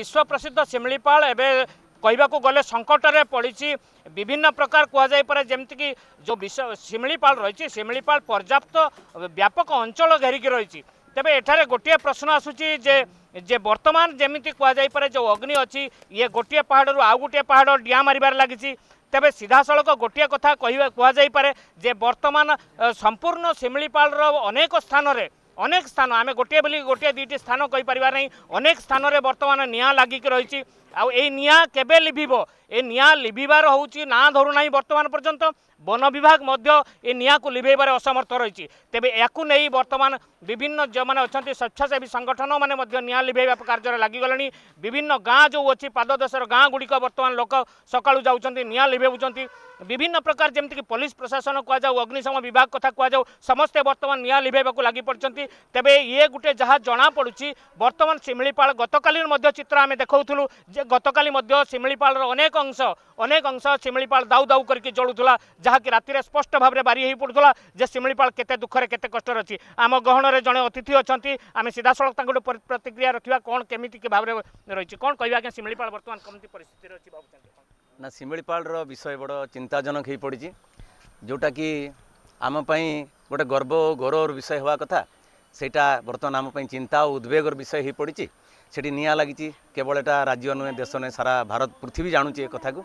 विश्व प्रसिद्ध शिमलीपाल एवं କହିବାକୁ ଗଲେ ସଙ୍କଟରେ ପଡ଼ିଛି ବିଭିନ୍ନ ପ୍ରକାର କୁହାଯାଇପାରେ ଯେମିତିକି ଯେଉଁ ବିଶ୍ୱ ଶିମିଳିପାଳ ରହିଛି ଶିମିଳିପାଳ ପର୍ଯ୍ୟାପ୍ତ ବ୍ୟାପକ ଅଞ୍ଚଳ ଘେରିକି ରହିଛି ତେବେ ଏଠାରେ ଗୋଟିଏ ପ୍ରଶ୍ନ ଆସୁଛି ଯେ ଯେ ବର୍ତ୍ତମାନ ଯେମିତି କୁହାଯାଇପାରେ ଯେଉଁ ଅଗ୍ନି ଅଛି ଇଏ ଗୋଟିଏ ପାହାଡ଼ରୁ ଆଉ ଗୋଟିଏ ପାହାଡ଼ ଡିଆଁ ମାରିବାରେ ଲାଗିଛି ତେବେ ସିଧାସଳଖ ଗୋଟିଏ କଥା କହିବା କୁହାଯାଇପାରେ ଯେ ବର୍ତ୍ତମାନ ସମ୍ପୂର୍ଣ୍ଣ ଶିମିଳିପାଳର ଅନେକ ସ୍ଥାନରେ ଅନେକ ସ୍ଥାନ ଆମେ ଗୋଟିଏ ବୋଲି ଗୋଟିଏ ଦୁଇଟି ସ୍ଥାନ କହିପାରିବା ନାହିଁ ଅନେକ ସ୍ଥାନରେ ବର୍ତ୍ତମାନ ନିଆଁ ଲାଗିକି ରହିଛି ଆଉ ଏଇ ନିଆଁ କେବେ ଲିଭିବ ଏ ନିଆଁ ଲିଭିବାର ହେଉଛି ନାଁ ଧରୁନାହିଁ ବର୍ତ୍ତମାନ ପର୍ଯ୍ୟନ୍ତ ବନ ବିଭାଗ ମଧ୍ୟ ଏ ନିଆଁକୁ ଲିଭାଇବାରେ ଅସମର୍ଥ ରହିଛି ତେବେ ଏହାକୁ ନେଇ ବର୍ତ୍ତମାନ ବିଭିନ୍ନ ଯେଉଁମାନେ ଅଛନ୍ତି ସ୍ୱେଚ୍ଛାସେବୀ ସଂଗଠନମାନେ ମଧ୍ୟ ନିଆଁ ଲିଭାଇବା କାର୍ଯ୍ୟରେ ଲାଗିଗଲେଣି ବିଭିନ୍ନ ଗାଁ ଯେଉଁ ଅଛି ପାଦଦେଶର ଗାଁ ଗୁଡ଼ିକ ବର୍ତ୍ତମାନ ଲୋକ ସକାଳୁ ଯାଉଛନ୍ତି ନିଆଁ ଲିଭାଉଛନ୍ତି বিভিন্ন প্রকার যেমি পুলিশ প্রশাসন কুযাও অগ্নিশম বিভাগ কথা কুযাও সমস্তে বর্তমান নিয়া লিভাইবাক লাগি পড়ছেন তবে ইয়ে গোটে যা জনাপড়ুছি বর্তমান শিমিপাল গতকাল চিত্র আমি দেখাও যে ଯେ ଗତକାଲି ମଧ୍ୟ ଶିମିଳିପାଳର ଅନେକ ଅଂଶ ଅନେକ ଅଂଶ ଶିମିଳିପାଳ ଦାଉ ଦାଉ କରିକି ଜଳୁଥିଲା ଯାହାକି ରାତିରେ ସ୍ପଷ୍ଟ ଭାବରେ ବାରି ହୋଇ ପଡ଼ୁଥିଲା ଯେ ଶିମିଳିପାଳ କେତେ ଦୁଃଖରେ କେତେ କଷ୍ଟରେ ଅଛି ଆମ ଗହଣରେ ଜଣେ ଅତିଥି ଅଛନ୍ତି ଆମେ ସିଧାସଳଖ ତାଙ୍କଠୁ ପ୍ରତିକ୍ରିୟା ରଖିବା କ'ଣ କେମିତି ଭାବରେ ରହିଛି କ'ଣ କହିବା ଆଜ୍ଞା ଶିମିଳିପାଳ ବର୍ତ୍ତମାନ କେମିତି ପରିସ୍ଥିତିରେ ଅଛି ଭାବୁଛନ୍ତି ନା ଶିମିଳିପାଳର ବିଷୟ ବଡ଼ ଚିନ୍ତାଜନକ ହୋଇପଡ଼ିଛି ଯେଉଁଟାକି ଆମ ପାଇଁ ଗୋଟେ ଗର୍ବ ଓ ଗୌରବର ବିଷୟ ହେବା କଥା ସେଇଟା ବର୍ତ୍ତମାନ ଆମ ପାଇଁ ଚିନ୍ତା ଓ ଉଦ୍ବେଗର ବିଷୟ ହୋଇପଡ଼ିଛି ସେଠି ନିଆଁ ଲାଗିଛି କେବଳ ଏଇଟା ରାଜ୍ୟ ନୁହେଁ ଦେଶ ନୁହେଁ ସାରା ଭାରତ ପୃଥିବୀ ଜାଣୁଛି ଏ କଥାକୁ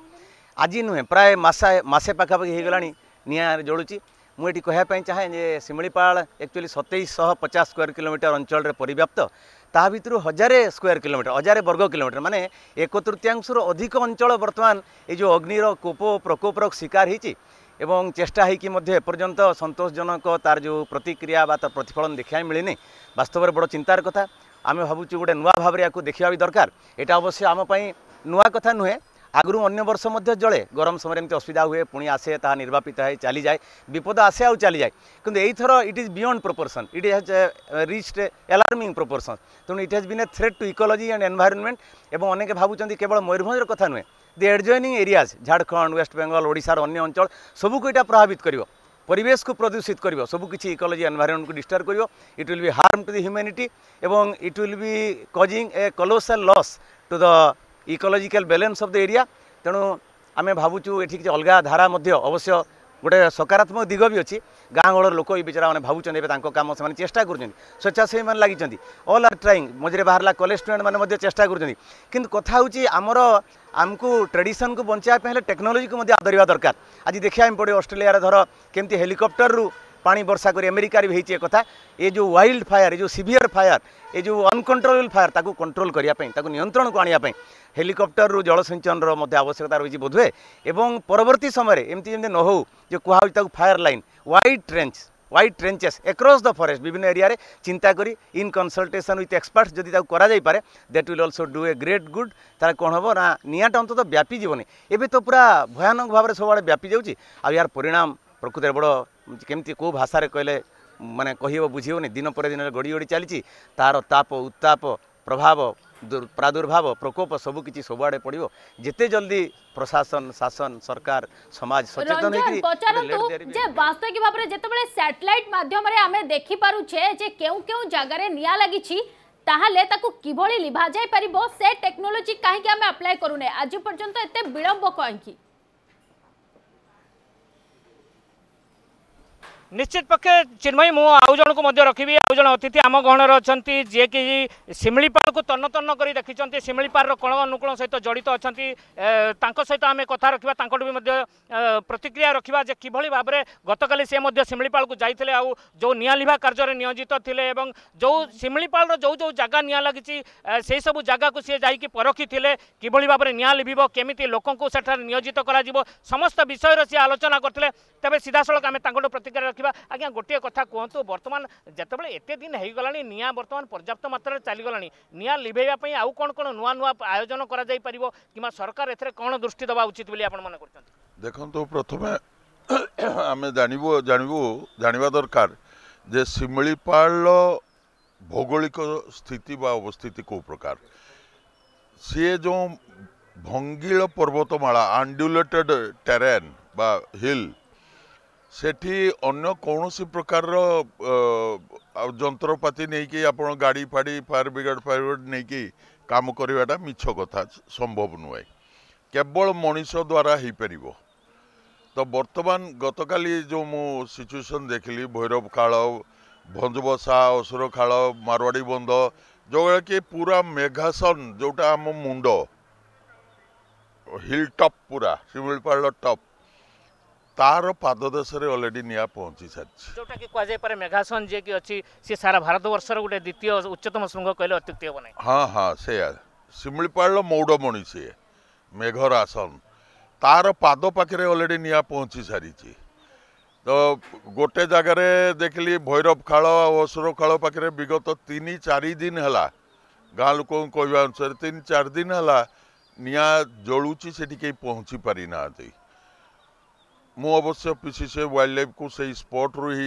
ଆଜି ନୁହେଁ ପ୍ରାୟ ମାସା ମାସେ ପାଖାପାଖି ହୋଇଗଲାଣି ନିଆଁ ଜଳୁଛି ମୁଁ ଏଠି କହିବା ପାଇଁ ଚାହେଁ ଯେ ଶିମିଳିପାଳ ଆକ୍ଚୁଆଲି ସତେଇଶହ ପଚାଶ ସ୍କୋୟାର କିଲୋମିଟର ଅଞ୍ଚଳରେ ପରିବ୍ୟାପ୍ତ ତାହା ଭିତରୁ ହଜାରେ ସ୍କୋୟାର କିଲୋମିଟର ହଜାରେ ବର୍ଗ କିଲୋମିଟର ମାନେ ଏକ ତୃତୀୟାଂଶରୁ ଅଧିକ ଅଞ୍ଚଳ ବର୍ତ୍ତମାନ ଏଇ ଯେଉଁ ଅଗ୍ନିର କୋପ ପ୍ରକୋପର ଶିକାର ହୋଇଛି এবং চেষ্টা হয়েকি মধ্যে এপর্যন্ত সন্তোষজনক তার যে প্রতিক্রিয়া বা তার প্রতিফলন দেখা মিলিনি বাস্তবের বড় চিন্তার কথা আমি ভাবুছি গোটে নূয়া ভাবে এখন দেখা বি দরকার এটা অবশ্য আমি নূয়া কথা নুহে আগু অন্য বর্ষ মধ্যে জলে গরম সময় এমনি অসুবিধা হুয়ে পুঁ আসে তাহা নির্বাপিত হয়ে চালি যায় বিপদ আসে আউ চালি যায় কিন্তু এইথর it is beyond proportion it has reached alarming proportion তেমন it has been a threat to ecology and environment এবং অনেকে ভাবুচ্ছেন কেবল ময়ূরভঞ্জর কথা নুহে the the adjoining areas Jharkhand West Bengal ଓଡ଼ିଶାର ଅନ୍ୟ ଅଞ୍ଚଳ ସବୁକୁ ଏଇଟା ପ୍ରଭାବିତ କରିବ পরিবেশকে প্রদূষিত করব সবুকিছি ইকোলোজি এনভাইরনমেন্টকে ডিস্টার্ব করব it will be harm to the humanity এবং it will be causing a colossal loss to the ecological balance of the area তেমন আমি ভাবুছু এটি কিছু অলগা ধারা মধ্য অবশ্য গোটে সকারাৎমক দিগ বি অছি গাঁ গড়র লোক এই বেচারা মানে ভাবুছেন এবার তাঁর কাম সে চেষ্টা করছেন স্বেচ্ছাসেবী মানে লাগিছেন অল আর ট্রাইং মঝিরে বাহারা কলেজ স্টুডেন্ট মানে চেষ্টা করছেন কিন্তু কথা হচ্ছে আমার ଆମକୁ ଟ୍ରେଡିସନକୁ ବଞ୍ଚାଇବା ପାଇଁ ହେଲେ ଟେକ୍ନୋଲୋଜିକୁ ମଧ୍ୟ ଆଦରିବା ଦରକାର ଆଜି ଦେଖିବା ପାଇଁ ପଡ଼ିବ ଅଷ୍ଟ୍ରେଲିଆରେ ଧର କେମିତି ହେଲିକପ୍ଟରରୁ পানি বর্ষা করে আমেরিকার হয়েছে এ কথা এ যে ওয়াইল্ড ফায়ার এ যে সিভিয়র ফায়ার এ যে অনকন্ট্রোলেবল ফায়ার তাকে কন্ট্রোল করা তাকে নিয়ন্ত্রণকু আনিয়া হেলিকপ্টর রু মধ্যে আবশ্যকতা রয়েছে বোধহুয়ে এবং পরবর্তী সময় এমতি যেমন ন হো যে হচ্ছে তাকে fire line wide trench wide trenches across the forest বিভিন্ন এরিয়ার চিন্তা করে ইন কনসলটেসন উইথ এক্সপার্টস যদি তাকে করা যাই যাইপরে that will also do a great good তাহলে কোণ হব না নিয়াঁটা অন্তত ব্যাপি যাবনি এবে তো পুরা ভয়ানক ভাবে সবুড়ে ব্যাপি যাচ্ছে আর ইয়ার পরিণাম ପ୍ରକୃତରେ ବଡ଼ କେମିତି କେଉଁ ଭାଷାରେ କହିଲେ ମାନେ କହିହେବ ବୁଝିହେବନି ଦିନ ପରେ ଦିନରେ ଗଡ଼ି ଗଡ଼ି ଚାଲିଛି ତାହାର ତାପ ଉତ୍ତାପ ପ୍ରଭାବ ପ୍ରାଦୁର୍ଭାବ ପ୍ରକୋପ ସବୁକିଛି ସବୁଆଡ଼େ ପଡ଼ିବ ଯେତେ ଜଲ୍ଦି প্রশাসন শাসন সরকার সমাজ সচেতন হইকি পচারন্তু যে বাস্তবিক ভাবে যেতবেলে স্যাটেলাইট মাধ্যমে আমি দেখি পারুছে যে কেউ কেউ জায়গায় নিয়া লাগিছি তাহলে তাকে কিভাবে লিভা যাই পারিব সে টেকনোলোজি কাহিকি আমি আপ্লাই করুনে আজ পর্যন্ত এতে বিলম্ব কাহিকি নিশ্চিত পক্ষে চিন্ময়ী মু আউ জনক মধ্যে রাখবি আউ জন অতিথি আম গহণর অনেক যে কি শিমিপাড়ু তন্নতন্ন করে দেখিছেন শিমিপাড়র কোণ অনুকোণ সহ জড়িত অনেক তাঁর সহ আমি কথা রাখবা তাঁর মধ্যে প্রতিক্রিয়া রাখবা যে কিভাবে ভাবে গতকাল সে মধ্যে শিমিপাড়ু যাই যে নিয়া লিভা কার্যের নিয়োজিত লে এবং যে শিমিপাড়র যে যে জায়গা নিয়া লাগিছি সেই সব জায়গাকে সি যাই পরখি লে কিভাবে ভাবে নিয়া লিভিব কেমিতি লোক সেঠার নিয়োজিত করা সমস্ত বিষয়ের সি আলোচনা করলে তবে সিধাসলখ আমি তাঁর প্রতিক্রিয়া ରଖିବା ଆଜ୍ଞା ଗୋଟିଏ କଥା କୁହନ୍ତୁ ବର୍ତ୍ତମାନ ଯେତେବେଳେ ଏତେ ଦିନ ହୋଇଗଲାଣି ନିଆଁ ବର୍ତ୍ତମାନ ପର୍ଯ୍ୟାପ୍ତ ମାତ୍ରାରେ ଚାଲିଗଲାଣି ନିଆଁ ଲିଭେଇବା ପାଇଁ ଆଉ କ'ଣ କ'ଣ ନୂଆ ନୂଆ ଆୟୋଜନ କରାଯାଇପାରିବ କିମ୍ବା ସରକାର ଏଥିରେ କ'ଣ ଦୃଷ୍ଟି ଦେବା ଉଚିତ ବୋଲି ଆପଣ ମନେ କରୁଛନ୍ତି ଦେଖନ୍ତୁ ପ୍ରଥମେ ଆମେ ଜାଣିବୁ ଜାଣିବୁ ଜାଣିବା ଦରକାର ଯେ ଶିମିଳିପାଳର ଭୌଗୋଳିକ ସ୍ଥିତି ବା ଅବସ୍ଥିତି କେଉଁ ପ୍ରକାର ସିଏ ଯେଉଁ ଭଙ୍ଗିଳ ପର୍ବତମାଳା ଆଣ୍ଡ୍ୟୁଲେଟେଡ୍ ଟେରେନ୍ ବା ହିଲ୍ ସେଠି ଅନ୍ୟ କୌଣସି ପ୍ରକାରର ଯନ୍ତ୍ରପାତି ନେଇକି ଆପଣ ଗାଡ଼ି ଫାଡ଼ି ଫାୟାର ବ୍ରିଗେଡ଼ ଫାୟାର ବ୍ରିଗେଡ଼ ନେଇକି କାମ କରିବାଟା ମିଛ କଥା ସମ୍ଭବ ନୁହେଁ କେବଳ ମଣିଷ ଦ୍ୱାରା ହେଇପାରିବ ତ ବର୍ତ୍ତମାନ ଗତକାଲି ଯେଉଁ ମୁଁ ସିଚୁଏସନ୍ ଦେଖିଲି ଭୈରବ ଖାଳ ଭଞ୍ଜବସା ଅସୁର ଖାଳ ମାରୱାଡ଼ି ବନ୍ଧ ଯେଉଁଗୁଡ଼ା କି ପୁରା ମେଘାସନ୍ ଯେଉଁଟା ଆମ ମୁଣ୍ଡ ହିଲ୍ ଟପ୍ ପୁରା ଶିମିଳିପାଳ ଟପ୍ ତାର ପାଦଦେଶରେ ଅଲରେଡ଼ି ନିଆଁ ପହଞ୍ଚି ସାରିଛି ଯେଉଁଟାକି କୁହାଯାଇପାରେ ମେଘାସନ ଯିଏକି ଅଛି ସିଏ ସାରା ଭାରତବର୍ଷର ଗୋଟେ ଦ୍ୱିତୀୟ ଉଚ୍ଚତମ ଶୃଙ୍ଗ କହିଲେ ଅତ୍ୟୁକ୍ତି ହେବ ନାହିଁ ହଁ ହଁ ସେଇଆ ଶିମିଳିପାଳର ମୌଡ଼ମଣି ସିଏ ମେଘର ଆସନ ତାର ପାଦ ପାଖରେ ଅଲରେଡ଼ି ନିଆଁ ପହଞ୍ଚି ସାରିଛି ତ ଗୋଟେ ଜାଗାରେ ଦେଖିଲି ଭୈରବ ଖାଳ ଅସୁର ଖାଳ ପାଖରେ ବିଗତ ତିନି ଚାରି ଦିନ ହେଲା ଗାଁ ଲୋକଙ୍କୁ କହିବା ଅନୁସାରେ ତିନି ଚାରି ଦିନ ହେଲା ନିଆଁ ଜଳୁଛି ସେଠି କେହି ପହଞ୍ଚି ପାରିନାହାନ୍ତି ମୁଁ ଅବଶ୍ୟ ପି ସି ସି ୱାଇଲ୍ଡ ଲାଇଫ୍କୁ ସେଇ ସ୍ପଟ୍ରୁ ହିଁ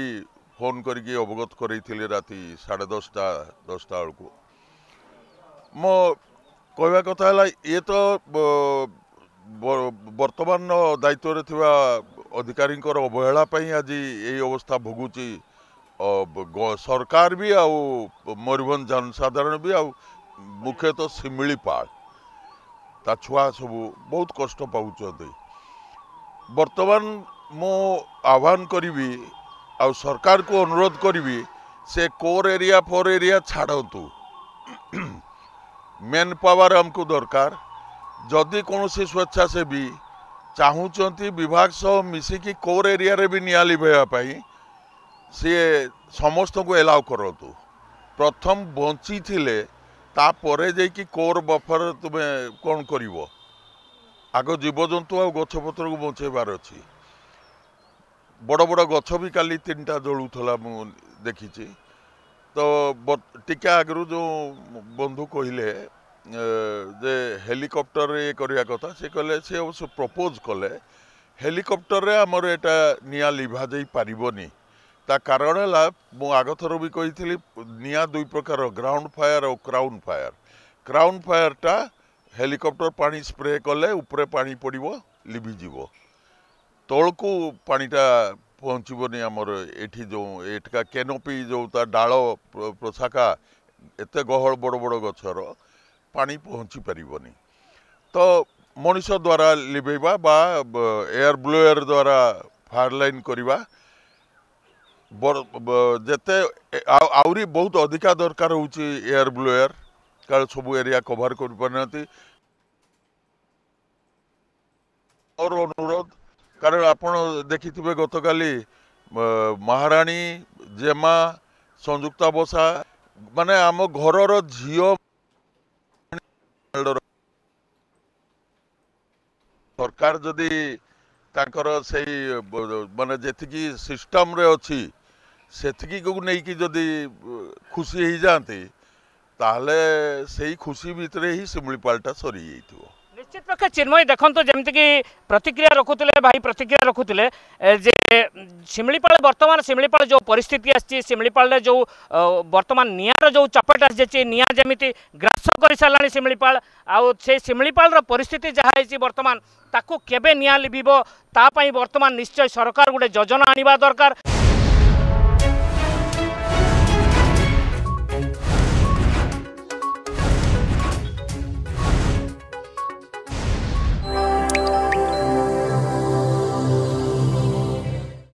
ଫୋନ୍ କରିକି ଅବଗତ କରାଇଥିଲି ରାତି ସାଢ଼େ ଦଶଟା ଦଶଟା ବେଳକୁ ମୋ କହିବା କଥା ହେଲା ଇଏ ତ ବର୍ତ୍ତମାନର ଦାୟିତ୍ୱରେ ଥିବା ଅଧିକାରୀଙ୍କର ଅବହେଳା ପାଇଁ ଆଜି ଏଇ ଅବସ୍ଥା ଭୋଗୁଛି ସରକାର ବି ଆଉ ମୟୂରଭଞ୍ଜ ଜନସାଧାରଣ ବି ଆଉ ମୁଖ୍ୟତଃ ଶିମିଳିପାଳ ତା ଛୁଆ ସବୁ ବହୁତ କଷ୍ଟ ପାଉଛନ୍ତି ବର୍ତ୍ତମାନ ମୁଁ ଆହ୍ୱାନ କରିବି ଆଉ ସରକାରକୁ ଅନୁରୋଧ କରିବି ସେ କୋର୍ ଏରିଆ ଫୋର୍ ଏରିଆ ଛାଡ଼ନ୍ତୁ ମେନ୍ ପାୱାର ଆମକୁ ଦରକାର ଯଦି କୌଣସି ସ୍ୱେଚ୍ଛାସେବୀ ଚାହୁଁଛନ୍ତି ବିଭାଗ ସହ ମିଶିକି କୋର୍ ଏରିଆରେ ବି ନିଆଁ ଲିଭାଇବା ପାଇଁ ସିଏ ସମସ୍ତଙ୍କୁ ଏଲାଓ କରନ୍ତୁ ପ୍ରଥମ ବଞ୍ଚିଥିଲେ ତାପରେ ଯାଇକି କୋର୍ ବଫର ତୁମେ କ'ଣ କରିବ ଆଗ ଜୀବଜନ୍ତୁ ଆଉ ଗଛପତ୍ରକୁ ବଞ୍ଚେଇବାର ଅଛି ବଡ଼ ବଡ଼ ଗଛ ବି କାଲି ତିନିଟା ଜଳୁଥିଲା ମୁଁ ଦେଖିଛି ତ ଟିକେ ଆଗରୁ ଯେଉଁ ବନ୍ଧୁ କହିଲେ ଯେ ହେଲିକପ୍ଟରରେ ଇଏ କରିବା କଥା ସେ କହିଲେ ସେ ଅବଶ୍ୟ ପ୍ରପୋଜ୍ କଲେ ହେଲିକପ୍ଟରରେ ଆମର ଏଇଟା ନିଆଁ ଲିଭାଯାଇ ପାରିବନି ତା କାରଣ ହେଲା ମୁଁ ଆଗଥର ବି କହିଥିଲି ନିଆଁ ଦୁଇ ପ୍ରକାର ଗ୍ରାଉଣ୍ଡ ଫାୟାର ଆଉ କ୍ରାଉନ୍ ଫାୟାର କ୍ରାଉନ୍ ଫାୟାରଟା ହେଲିକପ୍ଟର ପାଣି ସ୍ପ୍ରେ କଲେ ଉପରେ ପାଣି ପଡ଼ିବ ଲିଭିଯିବ ତଳକୁ ପାଣିଟା ପହଞ୍ଚିବନି ଆମର ଏଠି ଯେଉଁ ଏଠିକା କେନୋପି ଯେଉଁ ତା ଡାଳ ପୋଷାକା ଏତେ ଗହଳ ବଡ଼ ବଡ଼ ଗଛର ପାଣି ପହଞ୍ଚି ପାରିବନି ତ ମଣିଷ ଦ୍ୱାରା ଲିଭେଇବା ବା ଏୟାର ବ୍ଲୋୟର ଦ୍ୱାରା ଫାୟାର ଲାଇନ୍ କରିବା ଯେତେ ଆହୁରି ବହୁତ ଅଧିକା ଦରକାର ହେଉଛି ଏୟାର ବ୍ଲୋୟର ସକାଳୁ ସବୁ ଏରିଆ କଭର କରିପାରୁନାହାନ୍ତି ମୋର ଅନୁରୋଧ କାରଣ ଆପଣ ଦେଖିଥିବେ ଗତକାଲି ମହାରାଣୀ ଜେମା ସଂଯୁକ୍ତା ବସା ମାନେ ଆମ ଘରର ଝିଅ ସରକାର ଯଦି ତାଙ୍କର ସେଇ ମାନେ ଯେତିକି ସିଷ୍ଟମ୍ରେ ଅଛି ସେତିକିକୁ ନେଇକି ଯଦି ଖୁସି ହେଇଯାଆନ୍ତି ତାହେଲେ ସେଇ ଖୁସି ଭିତରେ ହିଁ ଶିମିଳିପାଳଟା ସରିଯାଇଥିବ ନିଶ୍ଚିତ ପକ୍ଷେ ଚିନ୍ମୟୀ ଦେଖନ୍ତୁ ଯେମିତିକି ପ୍ରତିକ୍ରିୟା ରଖୁଥିଲେ ଭାଇ ପ୍ରତିକ୍ରିୟା ରଖୁଥିଲେ ଯେ ଶିମିଳିପାଳ ବର୍ତ୍ତମାନ ଶିମିଳିପାଳ ଯେଉଁ ପରିସ୍ଥିତି ଆସିଛି ଶିମିଳିପାଳରେ ଯେଉଁ ବର୍ତ୍ତମାନ ନିଆଁର ଯେଉଁ ଚପେଟ ଆସିଯାଇଛି ନିଆଁ ଯେମିତି ଗ୍ରାସ କରିସାରିଲାଣି ଶିମିଳିପାଳ ଆଉ ସେ ଶିମିଳିପାଳର ପରିସ୍ଥିତି ଯାହା ହେଇଛି ବର୍ତ୍ତମାନ ତାକୁ କେବେ ନିଆଁ ଲିଭିବ ତା ପାଇଁ ବର୍ତ୍ତମାନ ନିଶ୍ଚୟ ସରକାର ଗୋଟେ ଯୋଜନା ଆଣିବା ଦରକାର